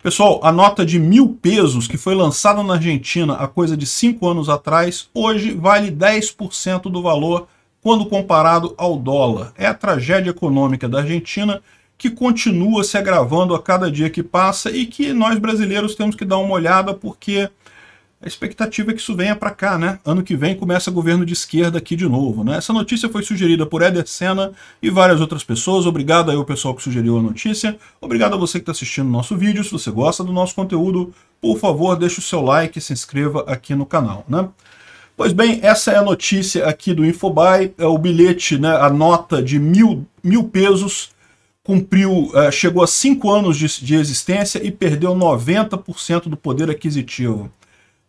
Pessoal, a nota de mil pesos que foi lançada na Argentina há coisa de cinco anos atrás, hoje vale 10% do valor quando comparado ao dólar. É a tragédia econômica da Argentina que continua se agravando a cada dia que passa e que nós brasileiros temos que dar uma olhada porque a expectativa é que isso venha para cá, né? Ano que vem começa governo de esquerda aqui de novo, né? Essa notícia foi sugerida por Eder Senna e várias outras pessoas. Obrigado aí ao pessoal que sugeriu a notícia. Obrigado a você que está assistindo o nosso vídeo. Se você gosta do nosso conteúdo, por favor, deixe o seu like e se inscreva aqui no canal, né? Pois bem, essa é a notícia aqui do Infobae. É o bilhete, né? A nota de mil, mil pesos cumpriu, é, chegou a cinco anos de, de existência e perdeu 90% do poder aquisitivo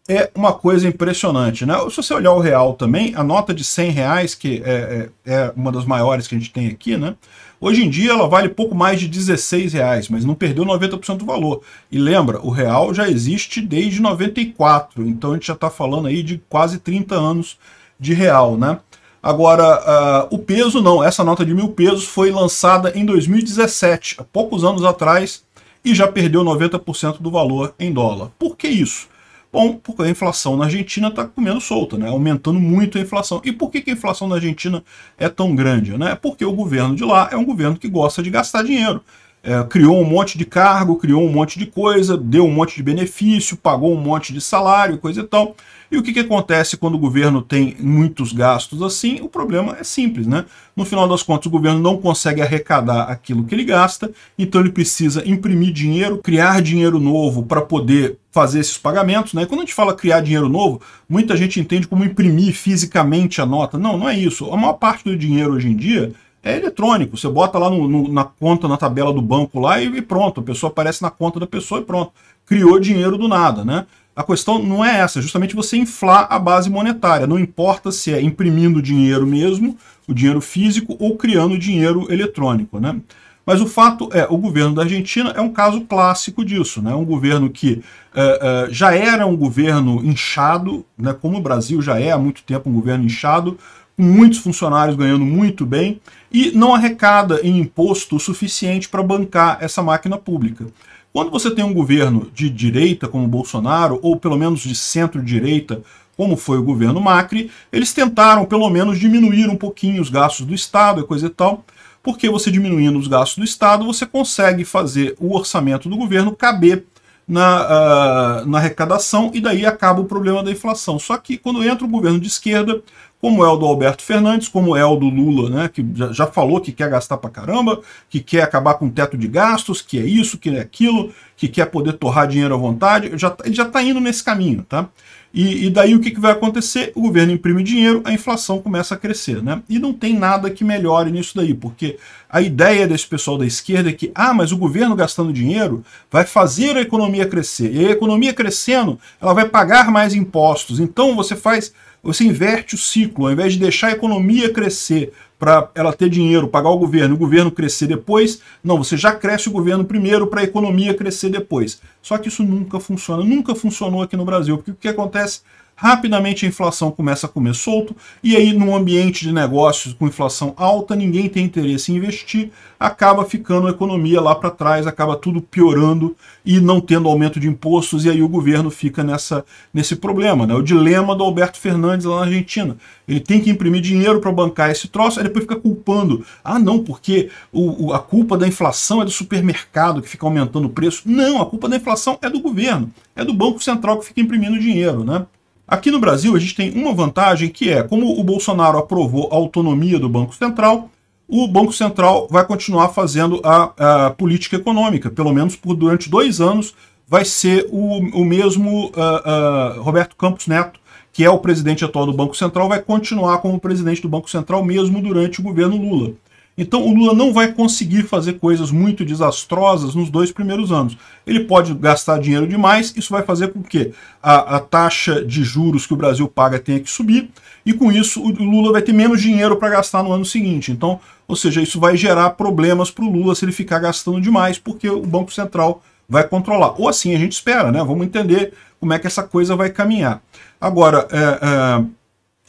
é uma coisa impressionante. Né? Se você olhar o real também, a nota de 100 reais, que é, é, é uma das maiores que a gente tem aqui, né? hoje em dia ela vale pouco mais de 16 reais, mas não perdeu 90% do valor. E lembra, o real já existe desde 94, então a gente já está falando aí de quase 30 anos de real. Né? Agora, uh, o peso não, essa nota de mil pesos foi lançada em 2017, há poucos anos atrás, e já perdeu 90% do valor em dólar. Por que isso? Bom, porque a inflação na Argentina está comendo solta, né? aumentando muito a inflação. E por que, que a inflação na Argentina é tão grande? Né? Porque o governo de lá é um governo que gosta de gastar dinheiro é, criou um monte de cargo, criou um monte de coisa, deu um monte de benefício, pagou um monte de salário, coisa e tal. E o que, que acontece quando o governo tem muitos gastos assim? O problema é simples, né? No final das contas, o governo não consegue arrecadar aquilo que ele gasta, então ele precisa imprimir dinheiro, criar dinheiro novo para poder fazer esses pagamentos, né? E quando a gente fala criar dinheiro novo, muita gente entende como imprimir fisicamente a nota. Não, não é isso. A maior parte do dinheiro hoje em dia é eletrônico. Você bota lá no, no, na conta, na tabela do banco lá e, e, pronto. A pessoa aparece na conta da pessoa e pronto. Criou dinheiro do nada, né? A questão não é essa, é justamente você inflar a base monetária. Não importa se é imprimindo dinheiro mesmo, o dinheiro físico, ou criando dinheiro eletrônico, né? Mas o fato é, o governo da Argentina é um caso clássico disso, né? Um governo que é, é, já era um governo inchado, né? Como o Brasil já é há muito tempo um governo inchado, com muitos funcionários ganhando muito bem e não arrecada em imposto o suficiente para bancar essa máquina pública. Quando você tem um governo de direita como Bolsonaro, ou pelo menos de centro-direita, como foi o governo Macri, eles tentaram pelo menos diminuir um pouquinho os gastos do Estado e é coisa e tal, porque você diminuindo os gastos do Estado, você consegue fazer o orçamento do governo caber na, uh, na arrecadação e daí acaba o problema da inflação. Só que quando entra o governo de esquerda, como é o do Alberto Fernandes, como é o do Lula, né, que já, já falou que quer gastar pra caramba, que quer acabar com o teto de gastos, que é isso, que é aquilo, que quer poder torrar dinheiro à vontade, já, tá, ele já está indo nesse caminho, tá? E, e daí o que, que, vai acontecer? O governo imprime dinheiro, a inflação começa a crescer, né? E não tem nada que melhore nisso daí, porque a ideia desse pessoal da esquerda é que, ah, mas o governo gastando dinheiro vai fazer a economia crescer, e a economia crescendo, ela vai pagar mais impostos, então você faz você inverte o ciclo, ao invés de deixar a economia crescer para ela ter dinheiro, pagar o governo, o governo crescer depois, não, você já cresce o governo primeiro para a economia crescer depois. Só que isso nunca funciona, nunca funcionou aqui no Brasil, porque o que acontece? rapidamente a inflação começa a comer solto, e aí num ambiente de negócios com inflação alta, ninguém tem interesse em investir, acaba ficando a economia lá para trás, acaba tudo piorando e não tendo aumento de impostos, e aí o governo fica nessa, nesse problema, né? o dilema do Alberto Fernandes lá na Argentina. Ele tem que imprimir dinheiro para bancar esse troço, aí depois fica culpando. Ah não, porque o, o, a culpa da inflação é do supermercado que fica aumentando o preço. Não, a culpa da inflação é do governo, é do Banco Central que fica imprimindo dinheiro, né? Aqui no Brasil, a gente tem uma vantagem que é, como o Bolsonaro aprovou a autonomia do Banco Central, o Banco Central vai continuar fazendo a, a política econômica, pelo menos por durante dois anos, vai ser o, o mesmo uh, uh, Roberto Campos Neto, que é o presidente atual do Banco Central, vai continuar como presidente do Banco Central mesmo durante o governo Lula. Então o Lula não vai conseguir fazer coisas muito desastrosas nos dois primeiros anos. Ele pode gastar dinheiro demais, isso vai fazer com que a, a taxa de juros que o Brasil paga tenha que subir, e com isso o Lula vai ter menos dinheiro para gastar no ano seguinte. Então, ou seja, isso vai gerar problemas para o Lula se ele ficar gastando demais, porque o Banco Central vai controlar. Ou assim a gente espera, né? Vamos entender como é que essa coisa vai caminhar. Agora, é, é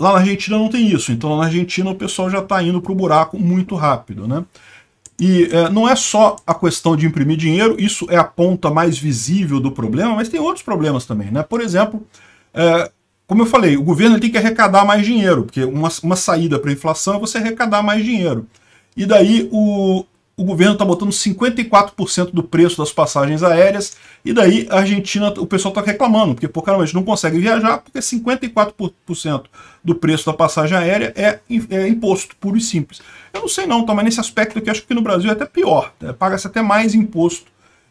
Lá na Argentina não tem isso, então lá na Argentina o pessoal já está indo para o buraco muito rápido. Né? E é, não é só a questão de imprimir dinheiro, isso é a ponta mais visível do problema, mas tem outros problemas também. Né? Por exemplo, é, como eu falei, o governo tem que arrecadar mais dinheiro, porque uma, uma saída para a inflação é você arrecadar mais dinheiro. E daí o, o governo está botando 54% do preço das passagens aéreas, e daí a Argentina, o pessoal está reclamando, porque, pô, caramba, a gente não consegue viajar, porque 54% do preço da passagem aérea é, é, imposto, puro e simples. Eu não sei não, tá, mas nesse aspecto aqui, acho que no Brasil é até pior, né? paga-se até mais imposto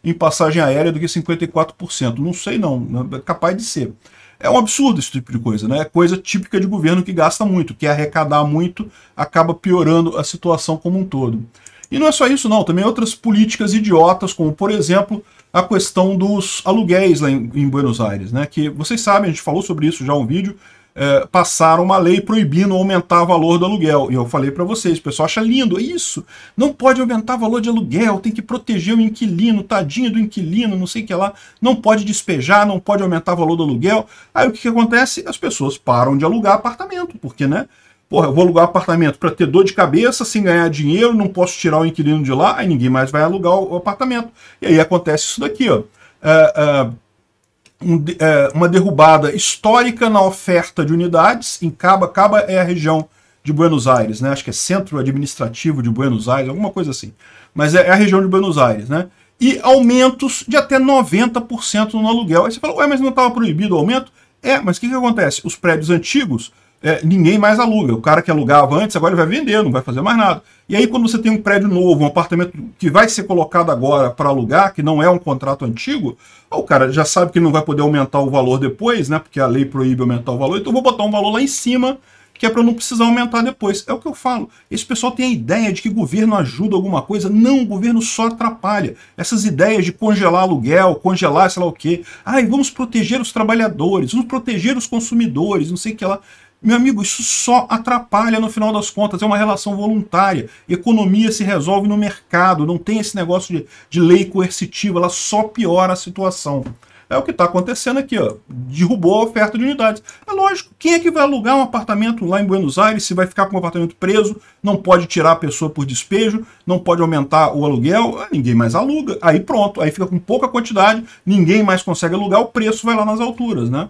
em passagem aérea do que 54%, não sei não, é capaz de ser. É um absurdo esse tipo de coisa, né? É coisa típica de governo que gasta muito, que é arrecadar muito acaba piorando a situação como um todo. E não é só isso, não, também outras políticas idiotas, como por exemplo a questão dos aluguéis lá em, em Buenos Aires, né? Que vocês sabem, a gente falou sobre isso já um vídeo. É, passaram uma lei proibindo aumentar o valor do aluguel. E eu falei para vocês, o pessoal acha lindo, É isso, não pode aumentar o valor de aluguel, tem que proteger o inquilino, tadinho do inquilino, não sei o que lá, não pode despejar, não pode aumentar o valor do aluguel. Aí o que, que acontece? As pessoas param de alugar apartamento, porque, né? Porra, eu vou alugar um apartamento para ter dor de cabeça, sem ganhar dinheiro, não posso tirar o inquilino de lá, aí ninguém mais vai alugar o apartamento. E aí acontece isso daqui, ó. É, é, um, é, uma derrubada histórica na oferta de unidades em Caba. Caba é a região de Buenos Aires, né? Acho que é centro administrativo de Buenos Aires, alguma coisa assim. Mas é, é a região de Buenos Aires, né? E aumentos de até 90% no aluguel. Aí você fala, ué, mas não estava proibido o aumento? É, mas o que, que acontece? Os prédios antigos é, ninguém mais aluga. O cara que alugava antes, agora ele vai vender, não vai fazer mais nada. E aí, quando você tem um prédio novo, um apartamento que vai ser colocado agora para alugar, que não é um contrato antigo, o cara já sabe que não vai poder aumentar o valor depois, né? Porque a lei proíbe aumentar o valor, então eu vou botar um valor lá em cima que é para não precisar aumentar depois. É o que eu falo. Esse pessoal tem a ideia de que governo ajuda alguma coisa. Não, o governo só atrapalha. Essas ideias de congelar aluguel, congelar sei lá o quê. Ai, vamos proteger os trabalhadores, vamos proteger os consumidores, não sei o que lá. Meu amigo, isso só atrapalha no final das contas. É uma relação voluntária. Economia se resolve no mercado. Não tem esse negócio de, de lei coercitiva. Ela só piora a situação. É o que está acontecendo aqui, ó. Derrubou a oferta de unidades. É lógico, quem é que vai alugar um apartamento lá em Buenos Aires se vai ficar com o um apartamento preso, não pode tirar a pessoa por despejo, não pode aumentar o aluguel, ah, ninguém mais aluga. Aí pronto, aí fica com pouca quantidade, ninguém mais consegue alugar, o preço vai lá nas alturas, né?